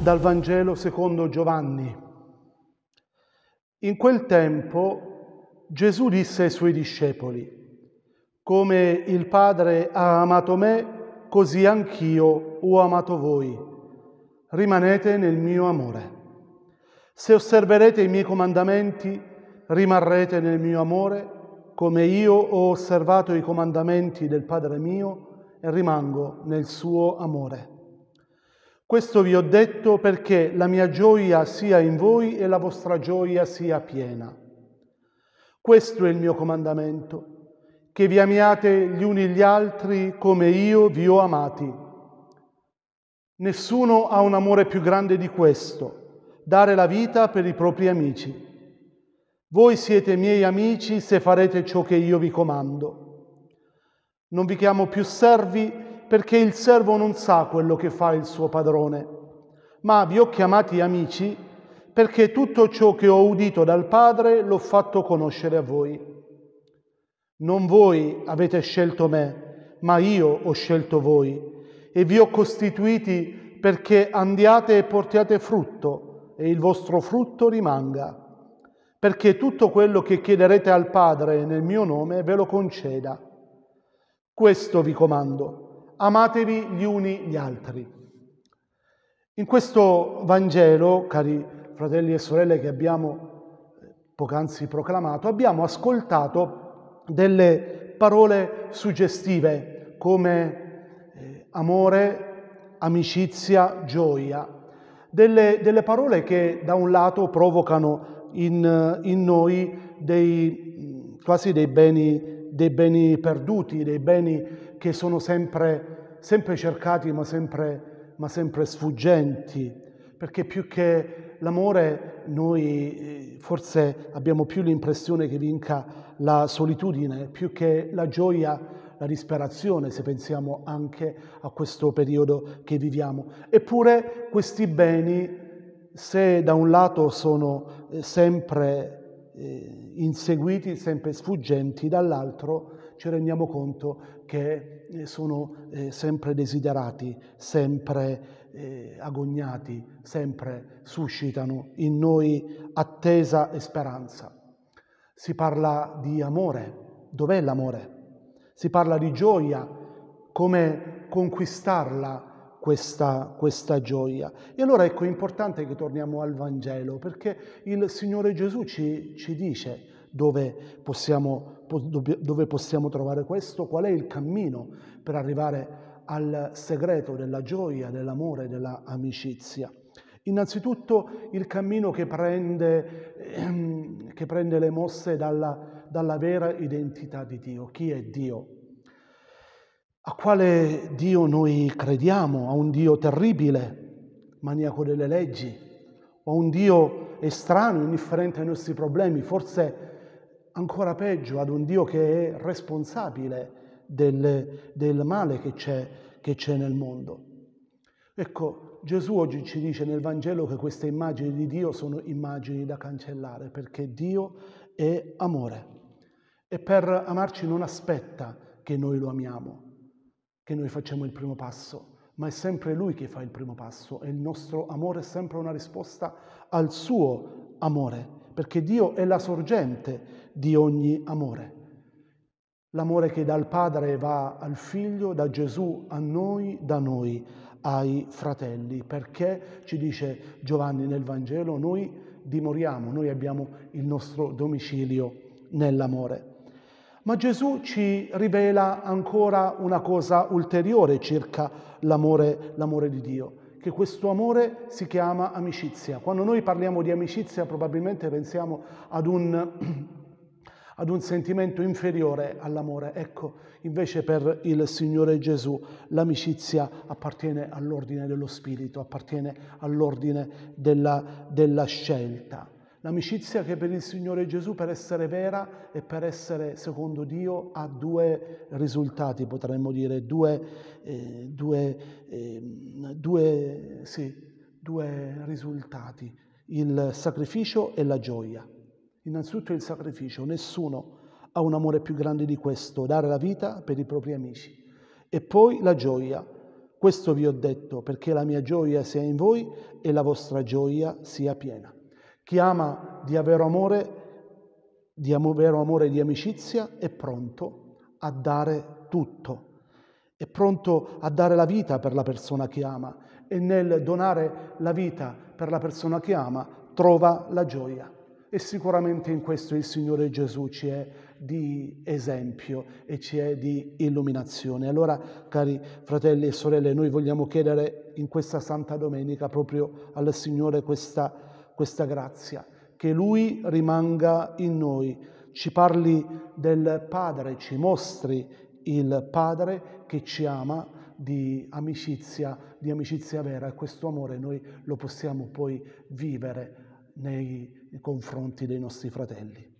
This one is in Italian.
dal Vangelo secondo Giovanni. In quel tempo Gesù disse ai suoi discepoli, come il Padre ha amato me, così anch'io ho amato voi. Rimanete nel mio amore. Se osserverete i miei comandamenti, rimarrete nel mio amore, come io ho osservato i comandamenti del Padre mio e rimango nel suo amore. Questo vi ho detto perché la mia gioia sia in voi e la vostra gioia sia piena. Questo è il mio comandamento, che vi amiate gli uni gli altri come io vi ho amati. Nessuno ha un amore più grande di questo, dare la vita per i propri amici. Voi siete miei amici se farete ciò che io vi comando. Non vi chiamo più servi, perché il servo non sa quello che fa il suo padrone, ma vi ho chiamati amici perché tutto ciò che ho udito dal Padre l'ho fatto conoscere a voi. Non voi avete scelto me, ma io ho scelto voi e vi ho costituiti perché andiate e portiate frutto e il vostro frutto rimanga, perché tutto quello che chiederete al Padre nel mio nome ve lo conceda. Questo vi comando amatevi gli uni gli altri. In questo Vangelo, cari fratelli e sorelle che abbiamo eh, poc'anzi proclamato, abbiamo ascoltato delle parole suggestive come eh, amore, amicizia, gioia, delle, delle, parole che da un lato provocano in, in noi dei, mm, quasi dei beni, dei beni perduti, dei beni che sono sempre sempre cercati ma sempre, ma sempre sfuggenti, perché più che l'amore noi eh, forse abbiamo più l'impressione che vinca la solitudine, più che la gioia la disperazione, se pensiamo anche a questo periodo che viviamo. Eppure questi beni, se da un lato sono eh, sempre eh, inseguiti, sempre sfuggenti, dall'altro ci rendiamo conto che eh, sono eh, sempre desiderati, sempre eh, agognati, sempre suscitano in noi attesa e speranza. Si parla di amore, dov'è l'amore? Si parla di gioia, come conquistarla questa, questa, gioia. E allora ecco, importante che torniamo al Vangelo, perché il Signore Gesù ci, ci dice, dove possiamo, dove possiamo trovare questo? Qual è il cammino per arrivare al segreto della gioia, dell'amore, dell'amicizia? Innanzitutto il cammino che prende, ehm, che prende le mosse dalla, dalla vera identità di Dio. Chi è Dio? A quale Dio noi crediamo? A un Dio terribile, maniaco delle leggi? O a un Dio estraneo, indifferente ai nostri problemi? Forse ancora peggio ad un Dio che è responsabile del, del male che c'è, che c'è nel mondo. Ecco, Gesù oggi ci dice nel Vangelo che queste immagini di Dio sono immagini da cancellare perché Dio è amore e per amarci non aspetta che noi lo amiamo, che noi facciamo il primo passo, ma è sempre Lui che fa il primo passo e il nostro amore è sempre una risposta al suo amore perché Dio è la sorgente di ogni amore. L'amore che dal Padre va al Figlio, da Gesù a noi, da noi ai fratelli, perché ci dice Giovanni nel Vangelo, noi dimoriamo, noi abbiamo il nostro domicilio nell'amore. Ma Gesù ci rivela ancora una cosa ulteriore circa l'amore, l'amore di Dio che questo amore si chiama amicizia. Quando noi parliamo di amicizia probabilmente pensiamo ad un, ad un sentimento inferiore all'amore. Ecco, invece per il Signore Gesù l'amicizia appartiene all'ordine dello Spirito, appartiene all'ordine della, della scelta. L'amicizia che per il Signore Gesù, per essere vera e per essere secondo Dio, ha due risultati, potremmo dire, due, eh, due, eh, due, sì, due risultati, il sacrificio e la gioia. Innanzitutto il sacrificio, nessuno ha un amore più grande di questo, dare la vita per i propri amici. E poi la gioia, questo vi ho detto, perché la mia gioia sia in voi e la vostra gioia sia piena. Chi ama di vero amore, di am- vero amore e di amicizia, è pronto a dare tutto. È pronto a dare la vita per la persona che ama e nel donare la vita per la persona che ama trova la gioia. E sicuramente in questo il Signore Gesù ci è di esempio e ci è di illuminazione. Allora, cari fratelli e sorelle, noi vogliamo chiedere in questa Santa Domenica proprio al Signore questa questa grazia, che Lui rimanga in noi, ci parli del Padre, ci mostri il Padre che ci ama di amicizia, di amicizia vera e questo amore noi lo possiamo poi vivere nei confronti dei nostri fratelli.